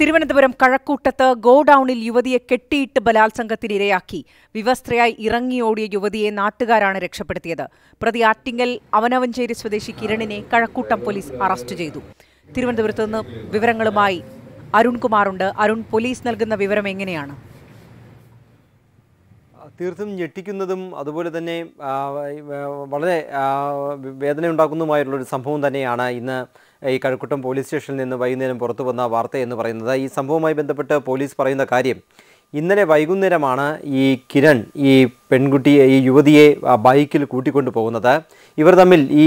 തിരുവനന്തപുരം കഴക്കൂട്ടത്ത് ഗോഡൌണിൽ യുവതിയെ കെട്ടിയിട്ട് ബലാത്സംഗത്തിനിരയാക്കി വിവസ്ത്രയായി ഇറങ്ങിയോടിയ യുവതിയെ നാട്ടുകാരാണ് രക്ഷപ്പെടുത്തിയത് പ്രതി ആറ്റിങ്ങൽ അവനവഞ്ചേരി സ്വദേശി കിരണിനെ കഴക്കൂട്ടം പോലീസ് അറസ്റ്റ് ചെയ്തു തിരുവനന്തപുരത്ത് നിന്ന് വിവരങ്ങളുമായി അരുൺകുമാറുണ്ട് അരുൺ പോലീസ് നൽകുന്ന വിവരം എങ്ങനെയാണ് തീർത്തും ഞെട്ടിക്കുന്നതും അതുപോലെ തന്നെ വളരെ വേദനയുണ്ടാക്കുന്നതുമായിട്ടുള്ളൊരു സംഭവം തന്നെയാണ് ഇന്ന് ഈ കഴക്കൂട്ടം പോലീസ് സ്റ്റേഷനിൽ നിന്ന് വൈകുന്നേരം പുറത്തു വന്ന വാർത്ത എന്ന് പറയുന്നത് ഈ സംഭവവുമായി ബന്ധപ്പെട്ട് പോലീസ് പറയുന്ന കാര്യം ഇന്നലെ വൈകുന്നേരമാണ് ഈ കിരൺ ഈ പെൺകുട്ടിയെ ഈ യുവതിയെ ബൈക്കിൽ കൂട്ടിക്കൊണ്ടു പോകുന്നത് ഇവർ തമ്മിൽ ഈ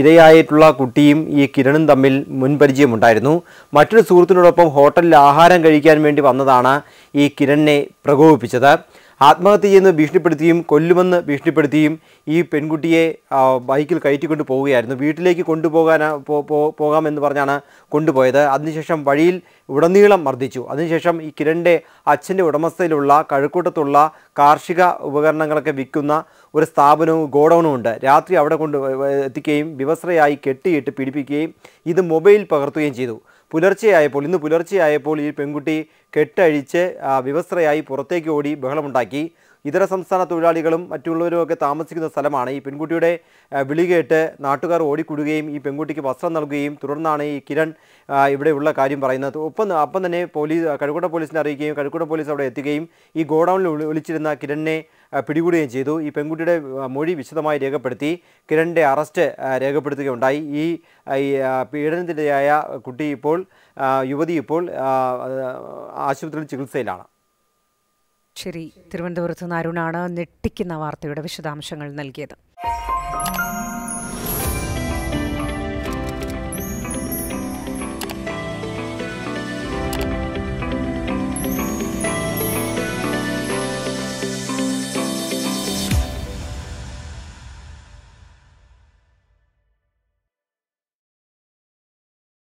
ഇരയായിട്ടുള്ള കുട്ടിയും ഈ കിരണും തമ്മിൽ മുൻപരിചയമുണ്ടായിരുന്നു മറ്റൊരു സുഹൃത്തിനോടൊപ്പം ഹോട്ടലിൽ ആഹാരം കഴിക്കാൻ വേണ്ടി വന്നതാണ് ഈ കിരണിനെ പ്രകോപിപ്പിച്ചത് ആത്മഹത്യ ചെയ്യുന്ന ഭീഷണിപ്പെടുത്തിയും കൊല്ലുമെന്ന് ഭീഷണിപ്പെടുത്തിയും ഈ പെൺകുട്ടിയെ ബൈക്കിൽ കയറ്റിക്കൊണ്ട് പോവുകയായിരുന്നു വീട്ടിലേക്ക് കൊണ്ടുപോകാൻ പോകാമെന്ന് പറഞ്ഞാണ് കൊണ്ടുപോയത് അതിനുശേഷം വഴിയിൽ ഉടനീളം മർദ്ദിച്ചു അതിനുശേഷം ഈ കിരണിൻ്റെ അച്ഛൻ്റെ ഉടമസ്ഥയിലുള്ള കഴുക്കൂട്ടത്തുള്ള കാർഷിക ഉപകരണങ്ങളൊക്കെ വിൽക്കുന്ന ഒരു സ്ഥാപനവും ഗോഡൗണും ഉണ്ട് രാത്രി അവിടെ കൊണ്ട് എത്തിക്കുകയും വിവസ്ത്രയായി കെട്ടിയിട്ട് പീഡിപ്പിക്കുകയും ഇത് മൊബൈൽ പകർത്തുകയും ചെയ്തു പുലർച്ചെയായപ്പോൾ ഇന്ന് പുലർച്ചെയായപ്പോൾ ഈ പെൺകുട്ടി കെട്ടഴിച്ച് വിവസ്ത്രയായി പുറത്തേക്ക് ഓടി ബഹളമുണ്ടാക്കി ഇതര സംസ്ഥാന തൊഴിലാളികളും മറ്റുള്ളവരുമൊക്കെ താമസിക്കുന്ന സ്ഥലമാണ് ഈ പെൺകുട്ടിയുടെ വിളി കേട്ട് നാട്ടുകാർ ഓടിക്കൂടുകയും ഈ പെൺകുട്ടിക്ക് വസ്ത്രം നൽകുകയും തുടർന്നാണ് ഈ കിരൺ ഇവിടെയുള്ള കാര്യം പറയുന്നത് ഒപ്പം അപ്പം തന്നെ പോലീസ് കഴുകുട പോലീസിനെ അറിയിക്കുകയും കഴുകുട പോലീസ് അവിടെ എത്തുകയും ഈ ഗോഡൌണിൽ ഒളിച്ചിരുന്ന കിരണിനെ പിടികൂടുകയും ചെയ്തു ഈ പെൺകുട്ടിയുടെ മൊഴി വിശദമായി രേഖപ്പെടുത്തി കിരണിൻ്റെ അറസ്റ്റ് രേഖപ്പെടുത്തുകയുണ്ടായി ഈ പീഡനത്തിൻ്റെയായ കുട്ടി ഇപ്പോൾ യുവതി ഇപ്പോൾ ആശുപത്രിയിൽ ചികിത്സയിലാണ് ശരി തിരുവനന്തപുരത്ത് നിന്ന് അരുണാണ് ഞെട്ടിക്കുന്ന വാർത്തയുടെ വിശദാംശങ്ങൾ നൽകിയത്